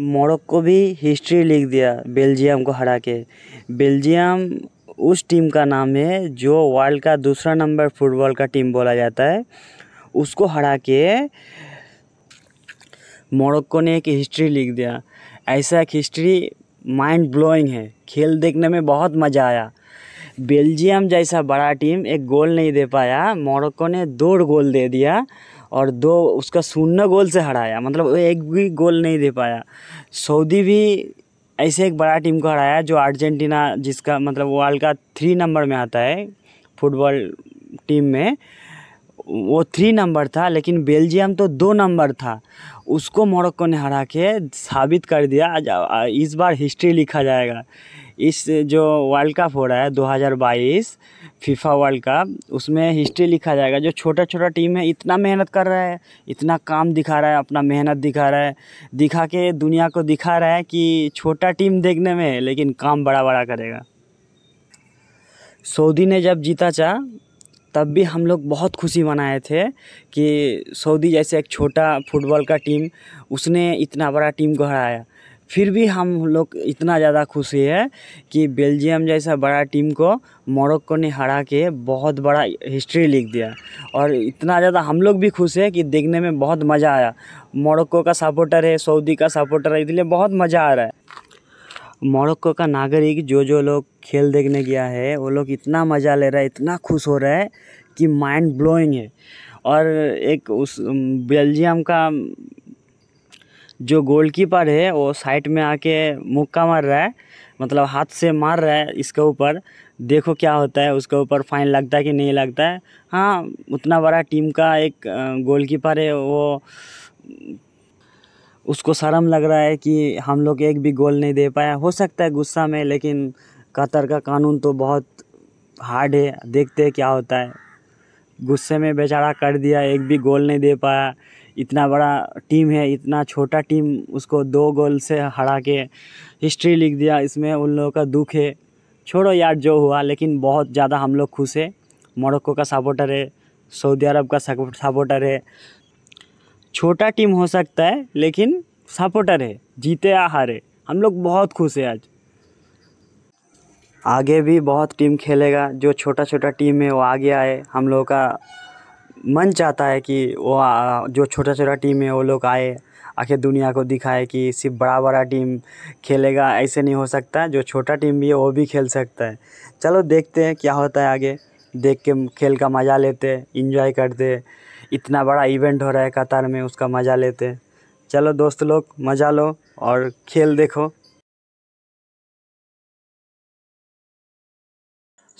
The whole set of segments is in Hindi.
मोरक्को को भी हिस्ट्री लिख दिया बेल्जियम को हरा के बेल्जियम उस टीम का नाम है जो वर्ल्ड का दूसरा नंबर फुटबॉल का टीम बोला जाता है उसको हरा के मोरक्को ने एक हिस्ट्री लिख दिया ऐसा एक हिस्ट्री माइंड ब्लोइंग है खेल देखने में बहुत मज़ा आया बेल्जियम जैसा बड़ा टीम एक गोल नहीं दे पाया मोरक्को ने दो गोल दे दिया और दो उसका शून्य गोल से हराया मतलब एक भी गोल नहीं दे पाया सऊदी भी ऐसे एक बड़ा टीम को हराया जो अर्जेंटीना जिसका मतलब वर्ल्ड का थ्री नंबर में आता है फुटबॉल टीम में वो थ्री नंबर था लेकिन बेल्जियम तो दो नंबर था उसको मोरक्को ने हरा के साबित कर दिया इस बार हिस्ट्री लिखा जाएगा इस जो वर्ल्ड कप हो रहा है 2022 फीफा वर्ल्ड कप उसमें हिस्ट्री लिखा जाएगा जो छोटा छोटा टीम है इतना मेहनत कर रहा है इतना काम दिखा रहा है अपना मेहनत दिखा रहा है दिखा के दुनिया को दिखा रहा है कि छोटा टीम देखने में लेकिन काम बड़ा बड़ा करेगा सऊदी ने जब जीता चाह तब भी हम लोग बहुत खुशी मनाए थे कि सऊदी जैसे एक छोटा फुटबॉल का टीम उसने इतना बड़ा टीम को हराया फिर भी हम लोग इतना ज़्यादा खुशी है कि बेल्जियम जैसा बड़ा टीम को मोरक्को ने हरा के बहुत बड़ा हिस्ट्री लिख दिया और इतना ज़्यादा हम लोग भी खुश है कि देखने में बहुत मज़ा आया मोरक्को का सपोर्टर है सऊदी का सपोर्टर है इसलिए बहुत मज़ा आ रहा है मोरक्को का नागरिक जो जो लोग खेल देखने गया है वो लोग इतना मज़ा ले रहा है इतना खुश हो रहा है कि माइंड ब्लोइंग है और एक उस बेल्जियम का जो गोलकीपर है वो साइड में आके मुक्का मार रहा है मतलब हाथ से मार रहा है इसके ऊपर देखो क्या होता है उसके ऊपर फाइन लगता है कि नहीं लगता है हाँ उतना बड़ा टीम का एक गोलकीपर है वो उसको शर्म लग रहा है कि हम लोग एक भी गोल नहीं दे पाया हो सकता है गुस्सा में लेकिन कतर का कानून तो बहुत हार्ड है देखते हैं क्या होता है गुस्से में बेचारा कर दिया एक भी गोल नहीं दे पाया इतना बड़ा टीम है इतना छोटा टीम उसको दो गोल से हरा के हिस्ट्री लिख दिया इसमें उन लोगों का दुख है छोड़ो यार जो हुआ लेकिन बहुत ज़्यादा हम लोग खुश है मोरक्को का सपोर्टर है सऊदी अरब का सपोर्टर है छोटा टीम हो सकता है लेकिन सपोर्टर है जीते या हारे हम लोग बहुत खुश है आज आगे भी बहुत टीम खेलेगा जो छोटा छोटा टीम है वो आगे आए हम लोग का मन चाहता है कि वो जो छोटा छोटा टीम है वो लोग आए आखिर दुनिया को दिखाए कि सिर्फ बड़ा बड़ा टीम खेलेगा ऐसे नहीं हो सकता जो छोटा टीम भी है वो भी खेल सकता है चलो देखते हैं क्या होता है आगे देख के खेल का मज़ा लेते हैं इंजॉय करते हैं इतना बड़ा इवेंट हो रहा है कतार में उसका मज़ा लेते हैं चलो दोस्त लोग मज़ा लो और खेल देखो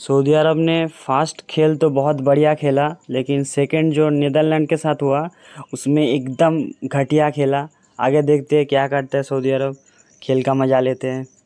सऊदी अरब ने फास्ट खेल तो बहुत बढ़िया खेला लेकिन सेकंड जो नीदरलैंड के साथ हुआ उसमें एकदम घटिया खेला आगे देखते हैं क्या करते हैं सऊदी अरब खेल का मज़ा लेते हैं